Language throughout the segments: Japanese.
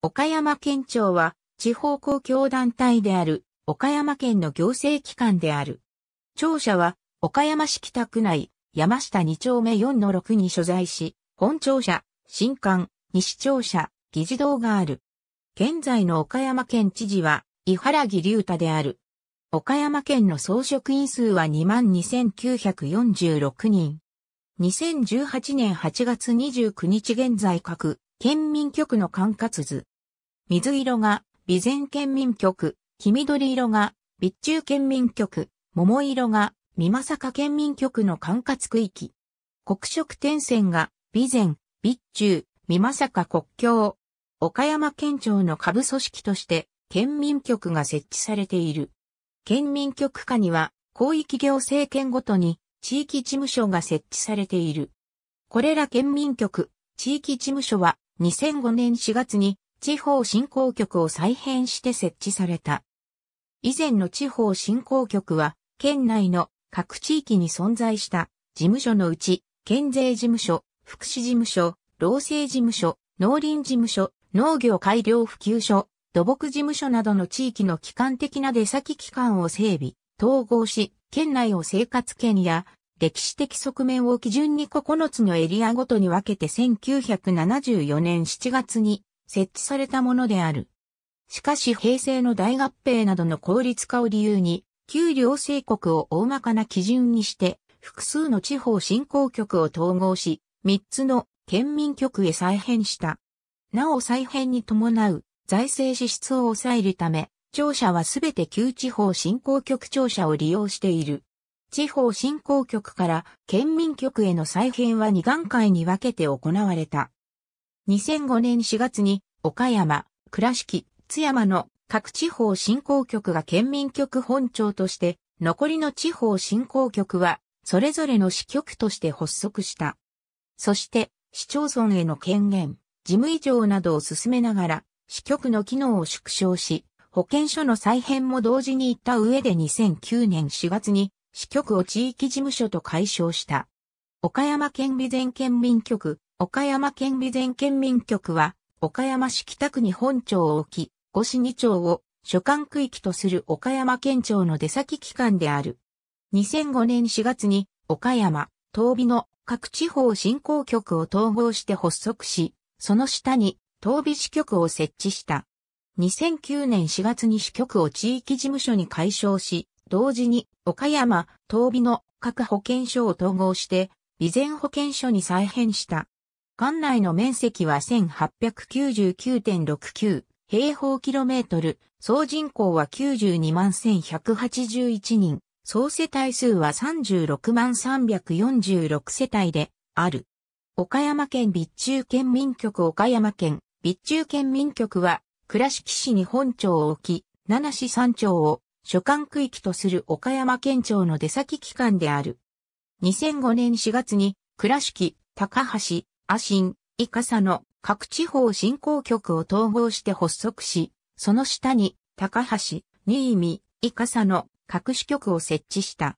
岡山県庁は地方公共団体である岡山県の行政機関である。庁舎は岡山市北区内山下2丁目4の6に所在し、本庁舎、新館、西庁舎、議事堂がある。現在の岡山県知事は伊原木隆太である。岡山県の総職員数は22,946人。2018年8月29日現在各県民局の管轄図。水色が備前県民局、黄緑色が備中県民局、桃色が美作県民局の管轄区域。黒色点線が備前、備中、美作国境。岡山県庁の下部組織として県民局が設置されている。県民局下には広域行政権ごとに地域事務所が設置されている。これら県民局、地域事務所は2005年4月に地方振興局を再編して設置された。以前の地方振興局は、県内の各地域に存在した事務所のうち、県税事務所、福祉事務所、労政事務所、農林事務所、農業改良普及所、土木事務所などの地域の機関的な出先機関を整備、統合し、県内を生活圏や歴史的側面を基準に9つのエリアごとに分けて1974年7月に設置されたものである。しかし平成の大合併などの効率化を理由に、旧両政国を大まかな基準にして、複数の地方振興局を統合し、3つの県民局へ再編した。なお再編に伴う財政支出を抑えるため、庁舎はすべて旧地方振興局庁舎を利用している。地方振興局から県民局への再編は2段階に分けて行われた。2005年4月に岡山、倉敷、津山の各地方振興局が県民局本庁として、残りの地方振興局は、それぞれの支局として発足した。そして、市町村への権限、事務以上などを進めながら、支局の機能を縮小し、保健所の再編も同時に行った上で2009年4月に支局を地域事務所と解消した。岡山県備前県民局、岡山県備前県民局は、岡山市北区に本庁を置き、五市二町を所管区域とする岡山県庁の出先機関である。2005年4月に、岡山、東美の各地方振興局を統合して発足し、その下に東美支局を設置した。2009年4月に支局を地域事務所に解消し、同時に岡山、東美の各保健所を統合して、備前保健所に再編した。管内の面積は1899.69平方キロメートル、総人口は92万1181人、総世帯数は36万346世帯である。岡山県備中県民局岡山県備中県民局は倉敷市に本庁を置き、七市三町を所管区域とする岡山県庁の出先機関である。2005年4月に、倉敷、高橋、阿信、伊笠の各地方振興局を統合して発足し、その下に、高橋、新見、伊笠の各支局を設置した。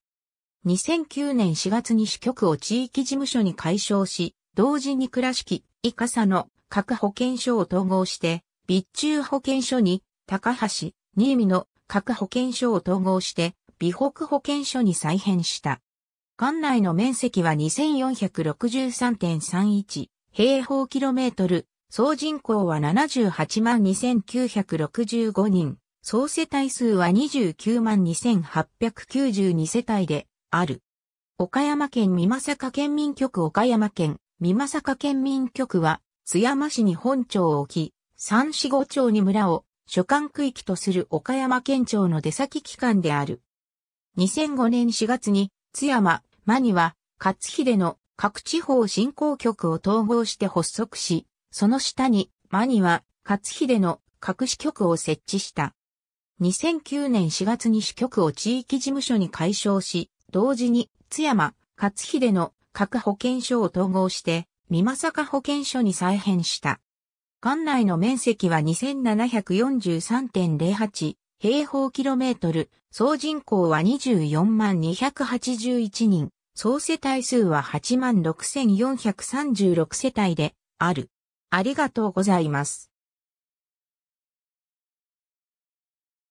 2009年4月に支局を地域事務所に解消し、同時に倉敷、伊笠の各保健所を統合して、備中保健所に、高橋、新見の各保健所を統合して、美北保健所に再編した。管内の面積は2463.31平方キロメートル、総人口は78万2965人、総世帯数は29万2892世帯である。岡山県美作県民局岡山県美作県民局は津山市に本町を置き、三市五町に村を、所管区域とする岡山県庁の出先機関である。2005年4月に津山、間には勝秀の各地方振興局を統合して発足し、その下に間には勝秀の各支局を設置した。2009年4月に支局を地域事務所に解消し、同時に津山、勝秀の各保健所を統合して、三正保健所に再編した。館内の面積は2743.08平方キロメートル、総人口は24万281人、総世帯数は8万6436世帯である。ありがとうございます。